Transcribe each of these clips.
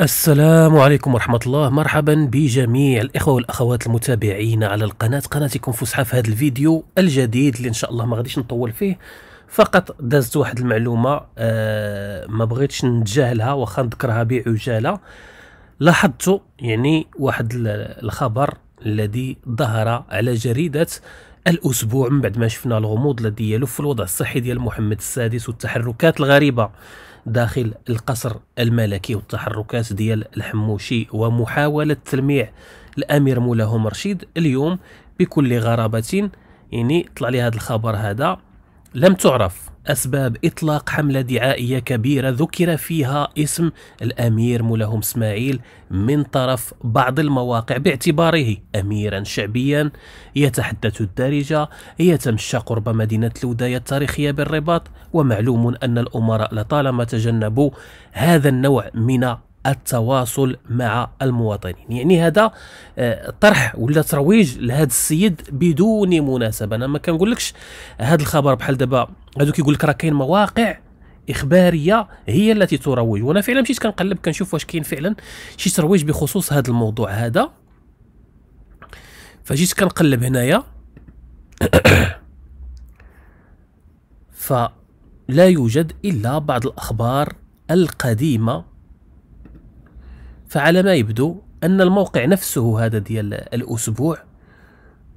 السلام عليكم ورحمة الله مرحبا بجميع الإخوة والأخوات المتابعين على القناة قناتكم فسحة في هذا الفيديو الجديد اللي إن شاء الله ما غاديش نطول فيه فقط دازت واحد المعلومة آه ما بغيتش نتجاهلها واخا نذكرها بعجالة لاحظت يعني واحد الخبر الذي ظهر على جريدة الأسبوع من بعد ما شفنا الغموض الذي يلف في الوضع الصحي ديال محمد السادس والتحركات الغريبة داخل القصر الملكي والتحركات ديال الحموشي ومحاولة تلميع الأمير مولاهم رشيد اليوم بكل غرابة يعني طلع لي هذا الخبر هذا لم تعرف أسباب إطلاق حملة دعائية كبيرة ذكر فيها اسم الأمير ملهم إسماعيل من طرف بعض المواقع باعتباره أميرا شعبيا يتحدث الدارجة يتمشى قرب مدينة الوداية التاريخية بالرباط ومعلوم أن الأمراء لطالما تجنبوا هذا النوع من التواصل مع المواطنين يعني هذا آه، طرح ولا ترويج لهذا السيد بدون مناسبه انا ما كنقولكش هذا الخبر بحال دابا هادو كيقول لك راه كاين مواقع اخباريه هي التي تروج وانا فعلا مشيت كنقلب كنشوف واش كاين فعلا شي ترويج بخصوص هذا الموضوع هذا فجيت كنقلب هنايا فلا يوجد الا بعض الاخبار القديمه فعلى ما يبدو أن الموقع نفسه هذا ديال الأسبوع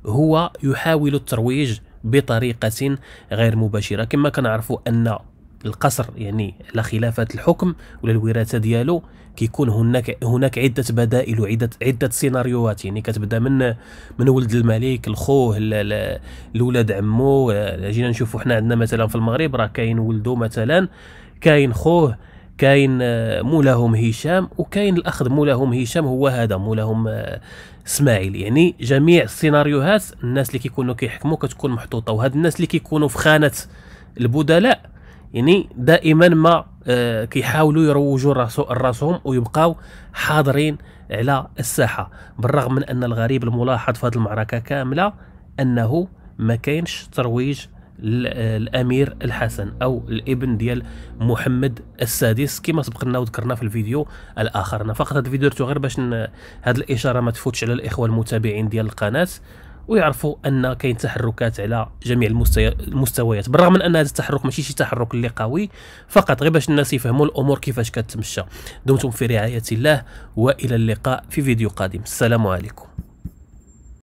هو يحاول الترويج بطريقة غير مباشرة كما كنعرفوا أن القصر يعني على خلافات الحكم ولا الوراثه ديالو كيكون هناك هناك عده بدائل وعده عده سيناريوهات يعني كتبدا من من ولد الملك الخوه الولاد عمو جينا آه، نشوفوا حنا عندنا مثلا في المغرب راه كاين ولدو مثلا كاين خوه كاين آه، مولاهم هشام وكاين الاخذ مولاهم هشام هو هذا مولاهم آه، اسماعيل يعني جميع السيناريوهات الناس اللي كيكونوا كيحكموا كتكون محطوطه وهاد الناس اللي كيكونوا في خانه البدلاء يعني دائما ما آه، كيحاولوا يروجوا راسهم ويبقاو حاضرين على الساحه بالرغم من ان الغريب الملاحظ في هذه المعركه كامله انه ما كاينش ترويج الامير الحسن او الابن ديال محمد السادس كما سبق لنا وذكرنا في الفيديو الاخر انا فقط هذا الفيديو درته غير باش هذه الاشاره ما تفوتش على الاخوه المتابعين ديال القناه ويعرفوا ان كاين تحركات على جميع المستويات بالرغم من ان هذا التحرك ماشي شي تحرك اللي قوي فقط غير باش الناس يفهموا الامور كيفاش كتمشى دمتم في رعايه الله والى اللقاء في فيديو قادم السلام عليكم